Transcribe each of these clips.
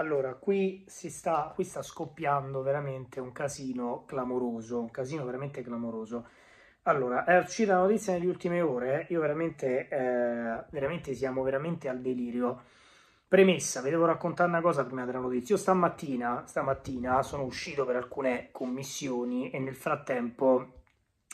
Allora, qui, sta, qui sta scoppiando veramente un casino clamoroso, un casino veramente clamoroso. Allora, è uscita la notizia nelle ultime ore, eh? io veramente, eh, veramente siamo veramente al delirio. Premessa, vi devo raccontare una cosa prima della notizia. Io stamattina, stamattina sono uscito per alcune commissioni e nel frattempo,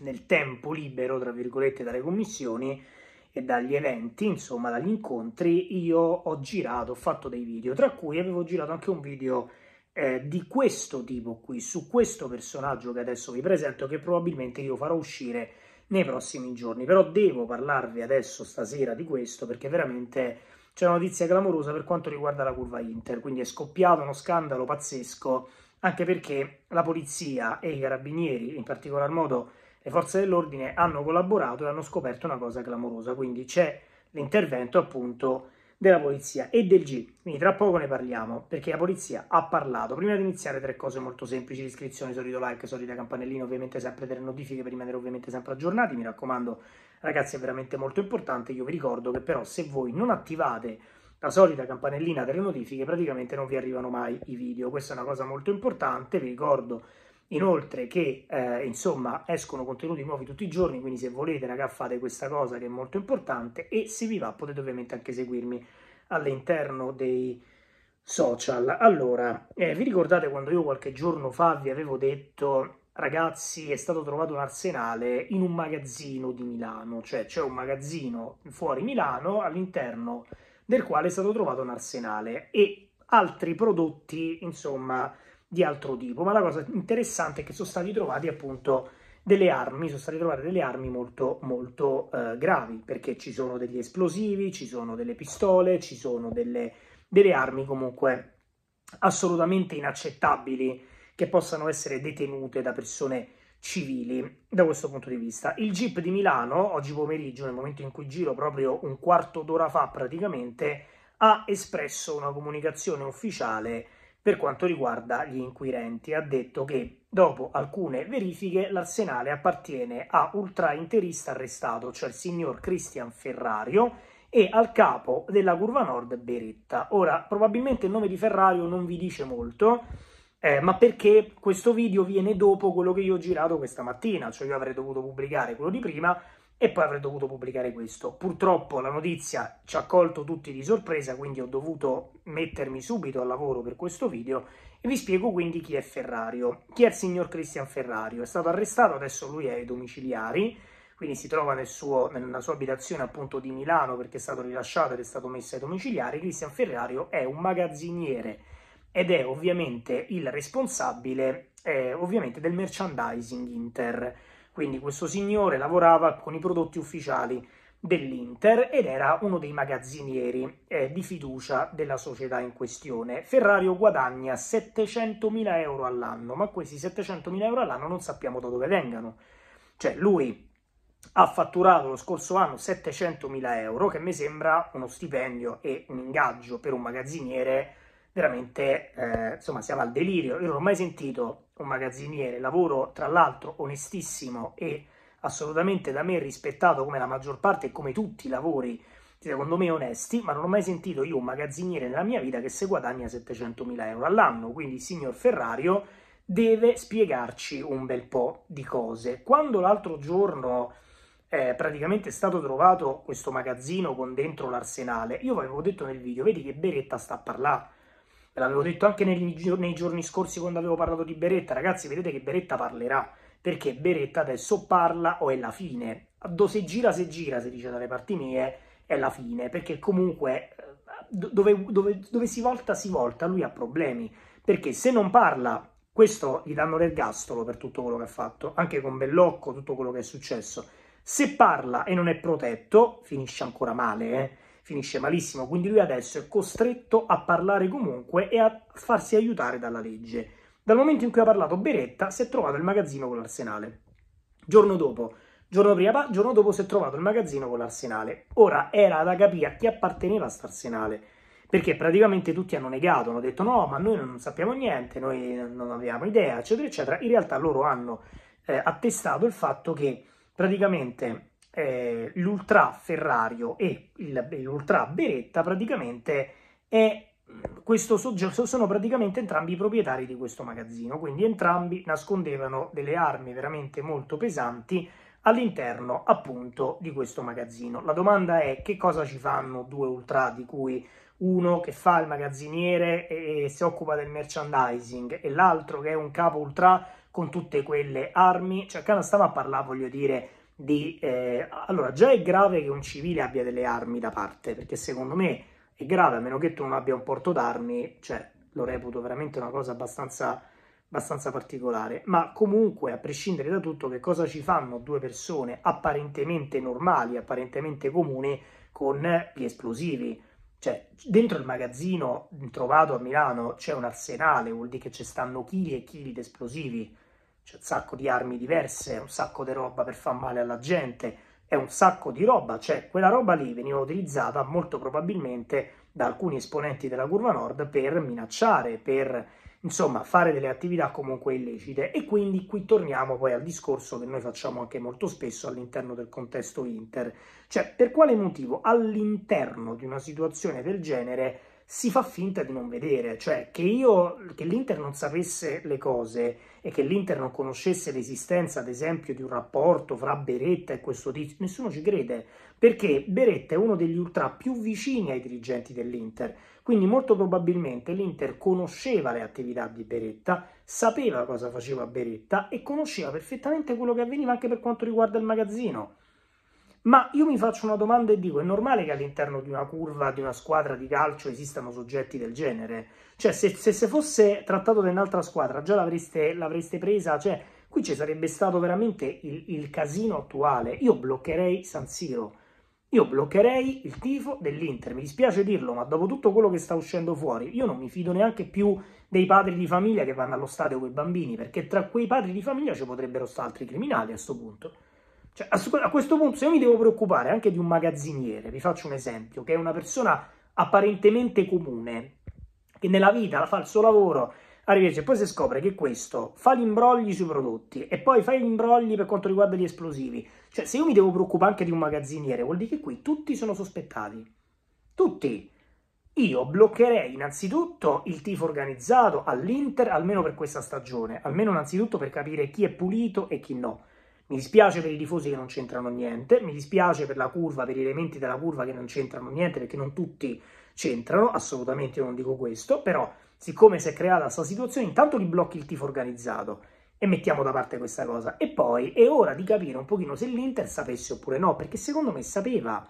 nel tempo libero, tra virgolette, dalle commissioni, e dagli eventi, insomma dagli incontri, io ho girato, ho fatto dei video, tra cui avevo girato anche un video eh, di questo tipo qui, su questo personaggio che adesso vi presento, che probabilmente io farò uscire nei prossimi giorni. Però devo parlarvi adesso, stasera, di questo, perché veramente c'è una notizia clamorosa per quanto riguarda la curva Inter, quindi è scoppiato uno scandalo pazzesco, anche perché la polizia e i carabinieri, in particolar modo le forze dell'ordine hanno collaborato e hanno scoperto una cosa clamorosa, quindi c'è l'intervento appunto della polizia e del G. Quindi tra poco ne parliamo perché la polizia ha parlato. Prima di iniziare tre cose molto semplici, l'iscrizione, solito like, solita campanellina, ovviamente sempre delle notifiche per rimanere ovviamente sempre aggiornati. Mi raccomando ragazzi è veramente molto importante. Io vi ricordo che però se voi non attivate la solita campanellina delle notifiche praticamente non vi arrivano mai i video. Questa è una cosa molto importante, vi ricordo Inoltre che eh, insomma escono contenuti nuovi tutti i giorni, quindi se volete ragazzi fate questa cosa che è molto importante e se vi va potete ovviamente anche seguirmi all'interno dei social. Allora, eh, vi ricordate quando io qualche giorno fa vi avevo detto ragazzi è stato trovato un arsenale in un magazzino di Milano, cioè c'è un magazzino fuori Milano all'interno del quale è stato trovato un arsenale e altri prodotti, insomma, di altro tipo, ma la cosa interessante è che sono stati trovati appunto delle armi, sono state trovate delle armi molto molto eh, gravi, perché ci sono degli esplosivi, ci sono delle pistole, ci sono delle, delle armi comunque assolutamente inaccettabili che possano essere detenute da persone civili da questo punto di vista. Il jeep di Milano, oggi pomeriggio, nel momento in cui giro proprio un quarto d'ora fa praticamente, ha espresso una comunicazione ufficiale per quanto riguarda gli inquirenti. Ha detto che dopo alcune verifiche l'Arsenale appartiene a ultrainterista arrestato, cioè il signor Cristian Ferrario, e al capo della curva nord Beretta. Ora, probabilmente il nome di Ferrario non vi dice molto, eh, ma perché questo video viene dopo quello che io ho girato questa mattina, cioè io avrei dovuto pubblicare quello di prima, e poi avrei dovuto pubblicare questo. Purtroppo la notizia ci ha colto tutti di sorpresa, quindi ho dovuto mettermi subito al lavoro per questo video e vi spiego quindi chi è Ferrario, chi è il signor Cristian Ferrario. È stato arrestato, adesso lui è ai domiciliari, quindi si trova suo, nella sua abitazione appunto di Milano perché è stato rilasciato ed è stato messo ai domiciliari. Cristian Ferrario è un magazziniere ed è ovviamente il responsabile eh, ovviamente del merchandising Inter quindi questo signore lavorava con i prodotti ufficiali dell'Inter ed era uno dei magazzinieri eh, di fiducia della società in questione. Ferrario guadagna 700.000 euro all'anno, ma questi 700.000 euro all'anno non sappiamo da dove vengano. Cioè lui ha fatturato lo scorso anno 700.000 euro, che mi sembra uno stipendio e un ingaggio per un magazziniere veramente, eh, insomma, siamo al delirio. Io non ho mai sentito un magazziniere, lavoro tra l'altro onestissimo e assolutamente da me rispettato come la maggior parte e come tutti i lavori secondo me onesti, ma non ho mai sentito io un magazziniere nella mia vita che se guadagna 700.000 euro all'anno, quindi il signor Ferrario deve spiegarci un bel po' di cose. Quando l'altro giorno eh, praticamente è stato trovato questo magazzino con dentro l'arsenale, io vi avevo detto nel video, vedi che Beretta sta a parlare, l'avevo detto anche nei, nei giorni scorsi quando avevo parlato di Beretta, ragazzi vedete che Beretta parlerà, perché Beretta adesso parla o è la fine, se gira se gira, si dice dalle parti mie, è la fine, perché comunque eh, dove, dove, dove si volta si volta, lui ha problemi, perché se non parla questo gli danno l'ergastolo per tutto quello che ha fatto, anche con Bellocco, tutto quello che è successo. Se parla e non è protetto, finisce ancora male, eh? finisce malissimo, quindi lui adesso è costretto a parlare comunque e a farsi aiutare dalla legge. Dal momento in cui ha parlato Beretta si è trovato il magazzino con l'Arsenale. Giorno dopo, giorno prima, giorno dopo si è trovato il magazzino con l'Arsenale. Ora era da capire a chi apparteneva a Arsenale perché praticamente tutti hanno negato, hanno detto no, ma noi non sappiamo niente, noi non avevamo idea, eccetera, eccetera. In realtà loro hanno eh, attestato il fatto che praticamente eh, l'Ultra Ferrario e il, l'Ultra Beretta praticamente è questo soggetto sono praticamente entrambi i proprietari di questo magazzino, quindi entrambi nascondevano delle armi veramente molto pesanti all'interno appunto di questo magazzino. La domanda è che cosa ci fanno due ultra di cui uno che fa il magazziniere e si occupa del merchandising e l'altro che è un capo ultra con tutte quelle armi, cioè che stiamo a parlare, voglio dire, di... Eh, allora, già è grave che un civile abbia delle armi da parte, perché secondo me è grave, a meno che tu non abbia un porto d'armi, cioè lo reputo veramente una cosa abbastanza, abbastanza particolare. Ma comunque, a prescindere da tutto, che cosa ci fanno due persone apparentemente normali, apparentemente comuni, con gli esplosivi? Cioè, dentro il magazzino trovato a Milano c'è un arsenale, vuol dire che ci stanno chili e chili di esplosivi c'è un sacco di armi diverse, un sacco di roba per far male alla gente, è un sacco di roba, cioè quella roba lì veniva utilizzata molto probabilmente da alcuni esponenti della curva nord per minacciare, per insomma fare delle attività comunque illecite e quindi qui torniamo poi al discorso che noi facciamo anche molto spesso all'interno del contesto Inter, cioè per quale motivo all'interno di una situazione del genere si fa finta di non vedere, cioè che io, che l'Inter non sapesse le cose e che l'Inter non conoscesse l'esistenza, ad esempio, di un rapporto fra Beretta e questo tizio, nessuno ci crede, perché Beretta è uno degli ultra più vicini ai dirigenti dell'Inter, quindi molto probabilmente l'Inter conosceva le attività di Beretta, sapeva cosa faceva Beretta e conosceva perfettamente quello che avveniva anche per quanto riguarda il magazzino. Ma io mi faccio una domanda e dico: è normale che all'interno di una curva, di una squadra di calcio esistano soggetti del genere? Cioè, se, se, se fosse trattato da un'altra squadra, già l'avreste, l'avreste presa? Cioè, qui ci sarebbe stato veramente il, il, casino attuale. Io bloccherei San Siro. Io bloccherei il tifo dell'Inter. Mi dispiace dirlo, ma dopo tutto quello che sta uscendo fuori, io non mi fido neanche più dei padri di famiglia che vanno allo stadio con i bambini, perché tra quei padri di famiglia ci potrebbero stare altri criminali a questo punto. Cioè, a, a questo punto, se io mi devo preoccupare anche di un magazziniere, vi faccio un esempio, che è una persona apparentemente comune, che nella vita fa il suo lavoro, arrivederci, poi si scopre che questo fa gli imbrogli sui prodotti e poi fa gli imbrogli per quanto riguarda gli esplosivi. Cioè, se io mi devo preoccupare anche di un magazziniere, vuol dire che qui tutti sono sospettati. Tutti. Io bloccherei innanzitutto il tifo organizzato all'Inter, almeno per questa stagione, almeno innanzitutto per capire chi è pulito e chi no. Mi dispiace per i tifosi che non c'entrano niente, mi dispiace per la curva, per gli elementi della curva che non c'entrano niente, perché non tutti c'entrano, assolutamente io non dico questo, però siccome si è creata questa situazione, intanto li blocchi il tifo organizzato e mettiamo da parte questa cosa. E poi è ora di capire un pochino se l'Inter sapesse oppure no, perché secondo me sapeva,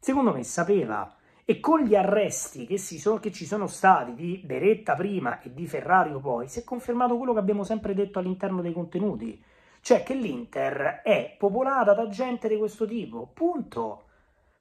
secondo me sapeva. E con gli arresti che, so, che ci sono stati di Beretta prima e di Ferrario poi, si è confermato quello che abbiamo sempre detto all'interno dei contenuti cioè che l'Inter è popolata da gente di questo tipo, punto.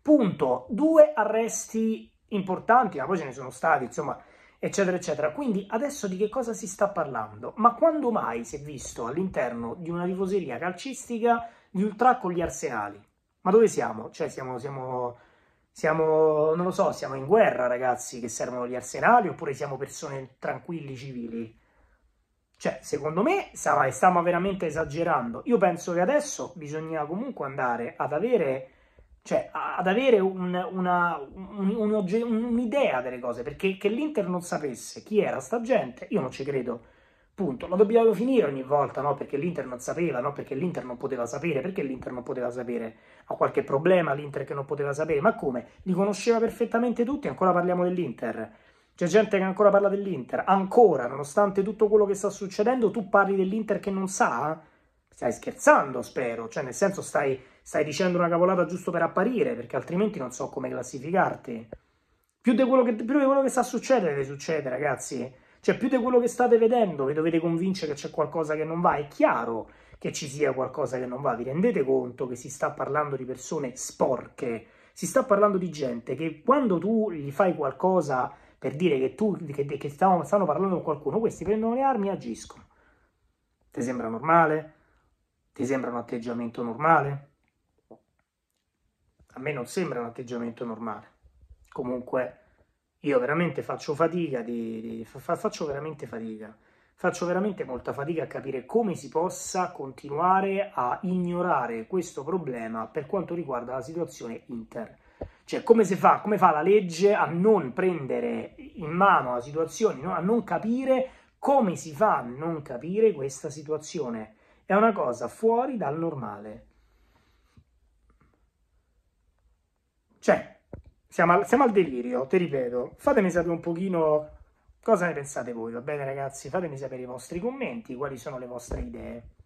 Punto. Due arresti importanti, ma poi ce ne sono stati, insomma, eccetera, eccetera. Quindi adesso di che cosa si sta parlando? Ma quando mai si è visto all'interno di una tifoseria calcistica di ultra con gli arsenali? Ma dove siamo? Cioè siamo, siamo, siamo, non lo so, siamo in guerra, ragazzi, che servono gli arsenali, oppure siamo persone tranquilli, civili? Cioè, secondo me sarà, stiamo veramente esagerando. Io penso che adesso bisogna comunque andare ad avere, cioè, ad avere un, una, un, un, un'idea delle cose, perché che l'Inter non sapesse chi era sta gente, io non ci credo. Punto. Lo dobbiamo finire ogni volta, no? Perché l'Inter non sapeva, no? Perché l'Inter non poteva sapere, perché l'Inter non poteva sapere. Ha qualche problema l'Inter che non poteva sapere, ma come? Li conosceva perfettamente tutti, ancora parliamo dell'Inter. C'è gente che ancora parla dell'Inter, ancora, nonostante tutto quello che sta succedendo, tu parli dell'Inter che non sa? Stai scherzando, spero, cioè nel senso stai, stai dicendo una cavolata giusto per apparire, perché altrimenti non so come classificarti. Più di quello che, quello che sta succedendo deve succedere, ragazzi. Cioè, più di quello che state vedendo, vi dovete convincere che c'è qualcosa che non va. È chiaro che ci sia qualcosa che non va. Vi rendete conto che si sta parlando di persone sporche? Si sta parlando di gente che quando tu gli fai qualcosa per dire che, tu, che, che stanno, stanno parlando con qualcuno, questi prendono le armi e agiscono. Ti sembra normale? Ti sembra un atteggiamento normale? A me non sembra un atteggiamento normale. Comunque, io veramente faccio fatica, di, di, fa, faccio veramente fatica, faccio veramente molta fatica a capire come si possa continuare a ignorare questo problema per quanto riguarda la situazione interna. Cioè, come fa, come fa la legge a non prendere in mano la situazione, a non capire come si fa a non capire questa situazione? È una cosa fuori dal normale. Cioè, siamo al, siamo al delirio, ti ripeto. Fatemi sapere un pochino cosa ne pensate voi, va bene ragazzi? Fatemi sapere i vostri commenti, quali sono le vostre idee.